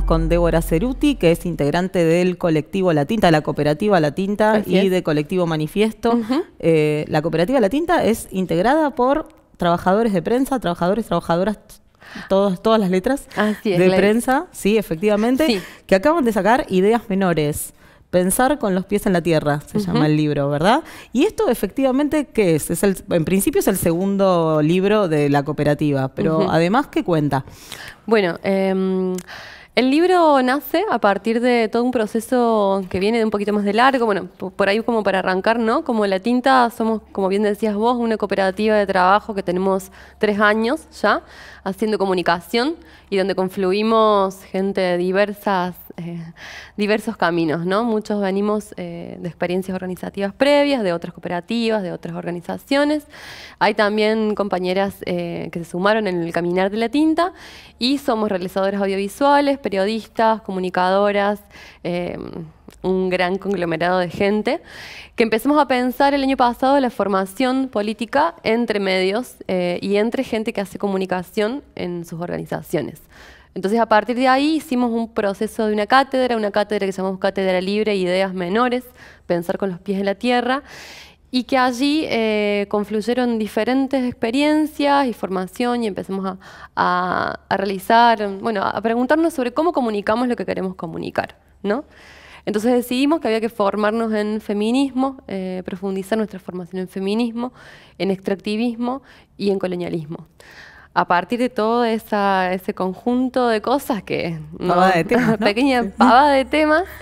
con Débora Ceruti, que es integrante del colectivo La Tinta, de la cooperativa La Tinta y de colectivo Manifiesto. Eh, la cooperativa La Tinta es integrada por trabajadores de prensa, trabajadores, trabajadoras, todos, todas las letras de prensa, sí, efectivamente, que acaban de sacar ideas menores. Pensar con los pies en la tierra, se llama el libro, ¿verdad? Y esto efectivamente, ¿qué es? es el, en principio es el segundo libro de la cooperativa, pero además, ¿qué cuenta? Bueno, em, el libro nace a partir de todo un proceso que viene de un poquito más de largo, bueno, por ahí como para arrancar, ¿no? Como la tinta somos, como bien decías vos, una cooperativa de trabajo que tenemos tres años ya haciendo comunicación y donde confluimos gente de diversas eh, diversos caminos, ¿no? Muchos venimos eh, de experiencias organizativas previas, de otras cooperativas, de otras organizaciones. Hay también compañeras eh, que se sumaron en el caminar de la tinta y somos realizadoras audiovisuales, periodistas, comunicadoras, un gran conglomerado de gente, que empezamos a pensar el año pasado la formación política entre medios y entre gente que hace comunicación en sus organizaciones. Entonces, a partir de ahí hicimos un proceso de una cátedra, una cátedra que llamamos Cátedra Libre Ideas Menores, Pensar con los pies en la tierra, y que allí eh, confluyeron diferentes experiencias y formación y empezamos a, realizar, bueno, a preguntarnos sobre cómo comunicamos lo que queremos comunicar, ¿no? Entonces decidimos que había que formarnos en feminismo, eh, profundizar nuestra formación en feminismo, en extractivismo y en colonialismo a partir de todo ese conjunto de cosas que... Pequeña pava de temas.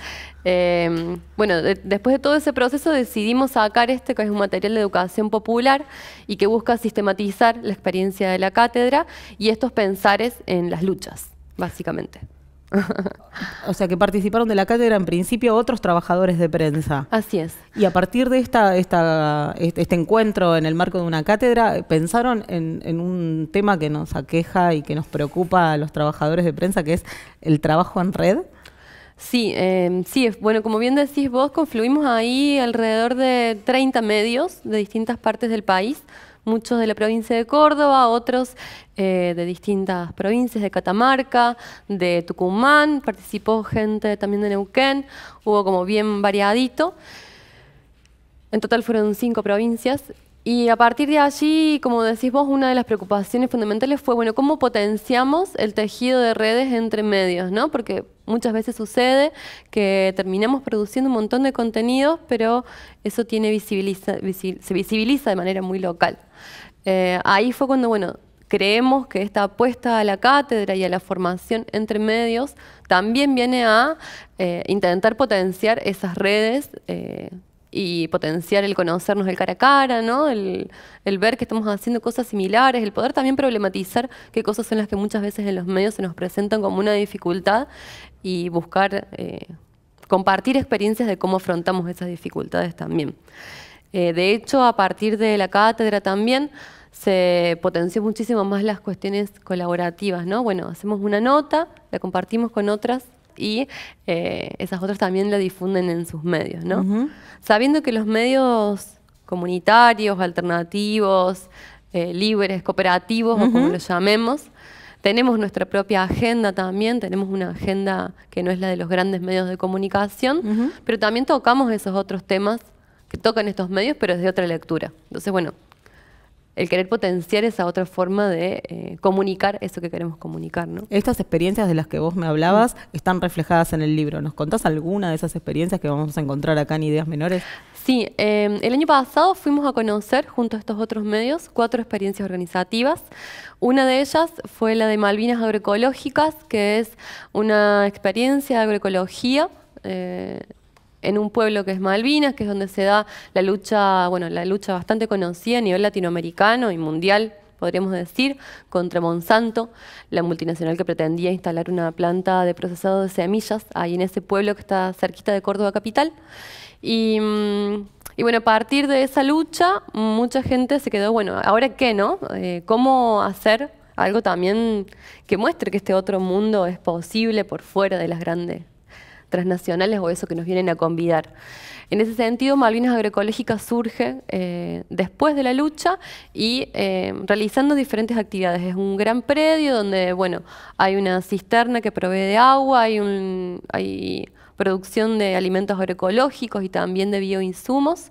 Em, bueno, después de todo ese proceso decidimos sacar este, que es un material de educación popular y que busca sistematizar la experiencia de la cátedra y estos pensares en las luchas, básicamente o sea que participaron de la cátedra en principio otros trabajadores de prensa. Así es. Y a partir de esta, este, este encuentro en el marco de una cátedra, pensaron en, un tema que nos aqueja y que nos preocupa a los trabajadores de prensa, que es el trabajo en red. Sí, eh, sí, bueno, como bien decís vos, confluimos ahí alrededor de 30 medios de distintas partes del país muchos de la provincia de Córdoba, otros eh, de distintas provincias, de Catamarca, de Tucumán, participó gente también de Neuquén, hubo como bien variadito. En total fueron cinco provincias y a partir de allí, como decís vos, una de las preocupaciones fundamentales fue, bueno, ¿cómo potenciamos el tejido de redes entre medios? ¿no? Porque muchas veces sucede que terminamos produciendo un montón de contenidos, pero eso se visibiliza de manera muy local. Eh, ahí fue cuando, bueno, creemos que esta apuesta a la cátedra y a la formación entre medios también viene a eh, intentar potenciar esas redes eh, y potenciar el conocernos el cara a cara, ¿no? El, el, ver que estamos haciendo cosas similares, el poder también problematizar qué cosas son las que muchas veces en los medios se nos presentan como una dificultad y buscar eh, compartir experiencias de cómo afrontamos esas dificultades también. Eh, de hecho, a partir de la cátedra también se potenció muchísimo más las cuestiones colaborativas, ¿no? Bueno, hacemos una nota, la compartimos con otras y eh, esas otras también la difunden en sus medios, ¿no? Sabiendo que los medios comunitarios, alternativos, eh, libres, cooperativos o como los llamemos, tenemos nuestra propia agenda también, tenemos una agenda que no es la de los grandes medios de comunicación, pero también tocamos esos otros temas que tocan estos medios, pero desde otra lectura. Entonces, bueno, el querer potenciar esa otra forma de eh, comunicar eso que queremos comunicar. Estas experiencias de las que vos me hablabas están reflejadas en el libro. ¿Nos contás alguna de esas experiencias que vamos a encontrar acá en Ideas Menores? Sí, em, el año pasado fuimos a conocer, junto a estos otros medios, cuatro experiencias organizativas. Una de ellas fue la de Malvinas Agroecológicas, que es una experiencia de agroecología eh, en un pueblo que es Malvinas, que es donde se da la lucha, bueno, la lucha bastante conocida a nivel latinoamericano y mundial, podríamos decir, contra Monsanto, la multinacional que pretendía instalar una planta de procesado de semillas ahí en ese pueblo que está cerquita de Córdoba capital. Y, mm, bueno, a partir de esa lucha, mucha gente se quedó, bueno, ¿ahora qué, no? Eh, ¿Cómo hacer algo también que muestre que este otro mundo es posible por fuera de las grandes transnacionales o eso que nos vienen a convidar. En ese sentido, Malvinas Agroecológicas surge eh, después de la lucha y eh, realizando diferentes actividades. Es un gran predio donde, bueno, hay una cisterna que provee de agua, hay producción de alimentos agroecológicos y también de bioinsumos.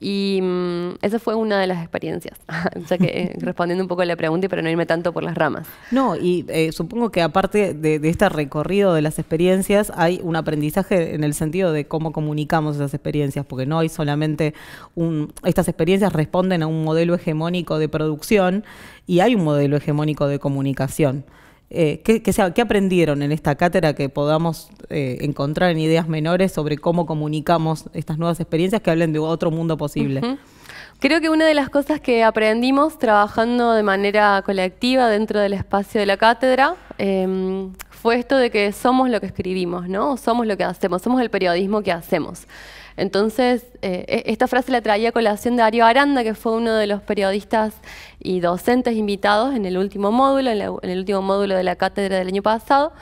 Y mm, esa fue una de las experiencias. o que eh, respondiendo un poco a la pregunta y para no irme tanto por las ramas. No, y eh, supongo que aparte de, de, este recorrido de las experiencias, hay un aprendizaje en el sentido de cómo comunicamos esas experiencias, porque no hay solamente un. Estas experiencias responden a un modelo hegemónico de producción y hay un modelo hegemónico de comunicación. Eh, ¿qué, aprendieron en esta cátedra que podamos eh, encontrar en ideas menores sobre cómo comunicamos estas nuevas experiencias que hablen de otro mundo posible? Creo que una de las cosas que aprendimos trabajando de manera colectiva dentro del espacio de la cátedra em, fue esto de que somos lo que escribimos, ¿no? Somos lo que hacemos, somos el periodismo que hacemos. Entonces, eh, e, esta frase la traía a colación de Ario Aranda, que fue uno de los periodistas y docentes invitados en el último módulo, en, el último módulo de la cátedra del año pasado.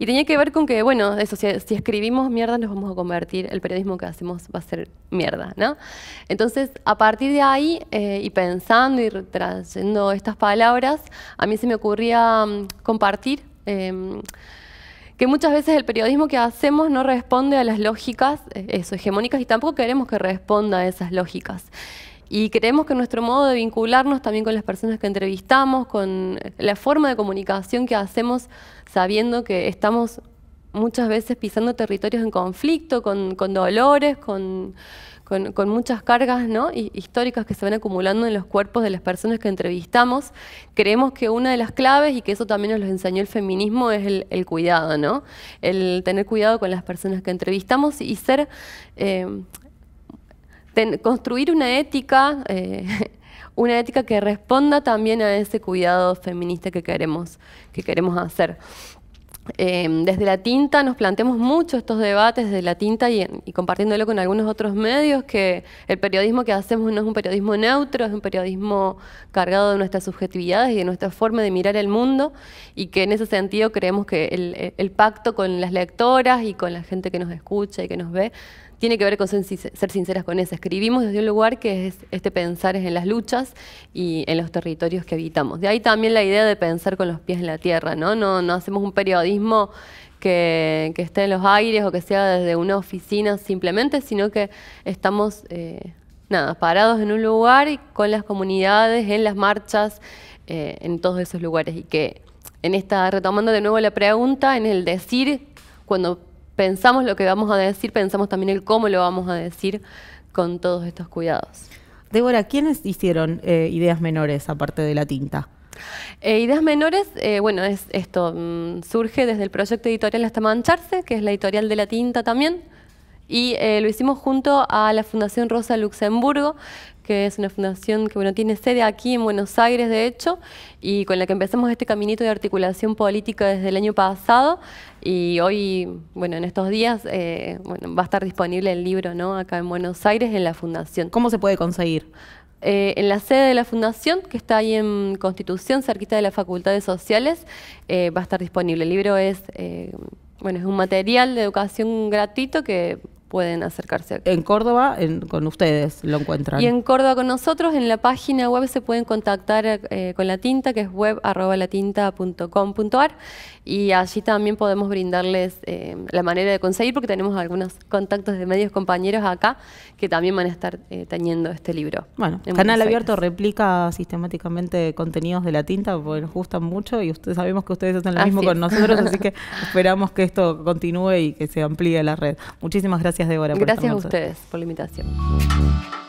Y tenía que ver con que, bueno, eso, si, escribimos mierda nos vamos a convertir, el periodismo que hacemos va a ser mierda, ¿no? Entonces, a partir de ahí, eh, y pensando y trayendo estas palabras, a mí se me ocurría mm, compartir em, que muchas veces el periodismo que hacemos no responde a las lógicas eh, hegemónicas y tampoco queremos que responda a esas lógicas. Y creemos que nuestro modo de vincularnos también con las personas que entrevistamos, con eh, la forma de comunicación que hacemos, sabiendo que estamos muchas veces pisando territorios en conflicto, con, con dolores, con, con, muchas cargas históricas que se van acumulando en los cuerpos de las personas que entrevistamos, creemos que una de las claves, y que eso también nos lo enseñó el feminismo, es el, cuidado, ¿no? el tener cuidado con las personas que entrevistamos y ser... Eh, construir una ética eh, una ética que responda también a ese cuidado feminista que que queremos hacer. Em, desde la tinta nos planteamos mucho estos debates desde la tinta y, compartiéndolo con algunos otros medios, que el periodismo que hacemos no es un periodismo neutro, es un periodismo cargado de nuestras subjetividades y de nuestra forma de mirar el mundo y que en ese sentido creemos que el, el pacto con las lectoras y con la gente que nos escucha y que nos ve tiene que ver con ser, sinceras con eso. Escribimos desde un lugar que es este pensar en las luchas y en los territorios que habitamos. De ahí también la idea de pensar con los pies en la tierra, ¿no? No, hacemos un periodismo que, esté en los aires o que sea desde una oficina simplemente, sino que estamos eh, nada, parados en un lugar con las comunidades, en las marchas, eh, en todos esos lugares. Y que en esta, retomando de nuevo la pregunta, en el decir, cuando pensamos lo que vamos a decir, pensamos también el cómo lo vamos a decir con todos estos cuidados. Débora, ¿quiénes hicieron eh, ideas menores aparte de la tinta? Eh, ideas menores, eh, bueno, es esto, mm, surge desde el proyecto editorial Hasta Mancharse, que es la editorial de la tinta también, y lo hicimos junto a la Fundación Rosa Luxemburgo, que es una fundación que bueno, tiene sede aquí en Buenos Aires, de hecho, y con la que empezamos este caminito de articulación política desde el año pasado. Y hoy, bueno, en estos días eh, bueno, va a estar disponible el libro ¿no? acá en Buenos Aires, en la fundación. ¿Cómo se puede conseguir? Eh, en la sede de la Fundación, que está ahí en Constitución, cerquita de las Facultades Sociales, eh, va a estar disponible. El libro es, bueno, es un material de educación gratuito que pueden acercarse. En Córdoba, con ustedes lo encuentran. Y en Córdoba con nosotros, en la página web se pueden contactar eh, con la tinta, que es web.latinta.com.ar, y allí también podemos brindarles eh, la manera de conseguir, porque tenemos algunos contactos de medios compañeros acá que también van a estar eh, teniendo este libro. Bueno, Canal Abierto replica sistemáticamente contenidos de la tinta, porque nos gustan mucho y ustedes sabemos que ustedes hacen lo mismo con nosotros, así que esperamos que esto continúe y que se amplíe la red. Muchísimas gracias. Gracias, Débora. Gracias por a ustedes por la invitación.